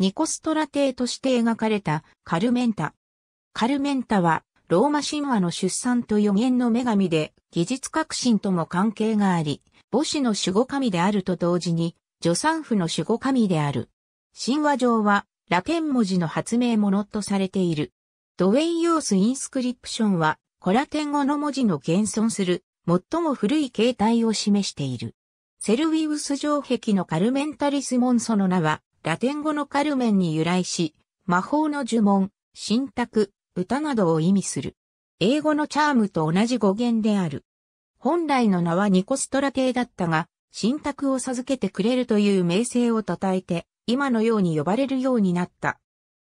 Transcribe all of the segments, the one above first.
ニコストラ帝として描かれたカルメンタ。カルメンタはローマ神話の出産と予言の女神で技術革新とも関係があり、母子の守護神であると同時に助産婦の守護神である。神話上はラテン文字の発明ものとされている。ドウェイ・ヨース・インスクリプションはコラテン語の文字の現存する最も古い形態を示している。セルウィウス城壁のカルメンタリス・モンソの名はラテン語のカルメンに由来し、魔法の呪文、神託、歌などを意味する。英語のチャームと同じ語源である。本来の名はニコストラ帝だったが、神託を授けてくれるという名声を称えて、今のように呼ばれるようになった。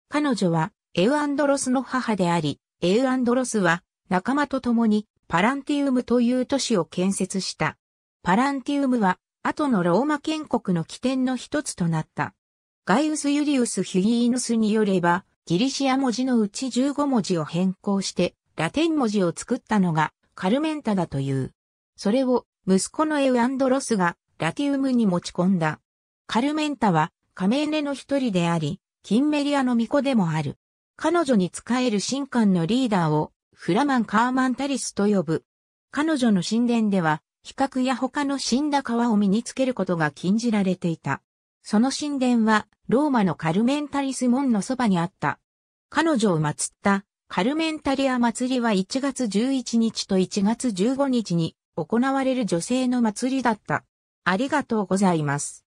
彼女は、エウアンドロスの母であり、エウアンドロスは、仲間と共に、パランティウムという都市を建設した。パランティウムは、後のローマ建国の起点の一つとなった。ガイウス・ユリウス・ヒュギーヌスによれば、ギリシア文字のうち15文字を変更して、ラテン文字を作ったのがカルメンタだという。それを息子のエウアンドロスがラティウムに持ち込んだ。カルメンタはカメーネの一人であり、キンメリアの巫女でもある。彼女に仕える神官のリーダーをフラマン・カーマンタリスと呼ぶ。彼女の神殿では、比較や他の死んだ皮を身につけることが禁じられていた。その神殿は、ローマのカルメンタリス門のそばにあった。彼女を祀った、カルメンタリア祭りは1月11日と1月15日に行われる女性の祭りだった。ありがとうございます。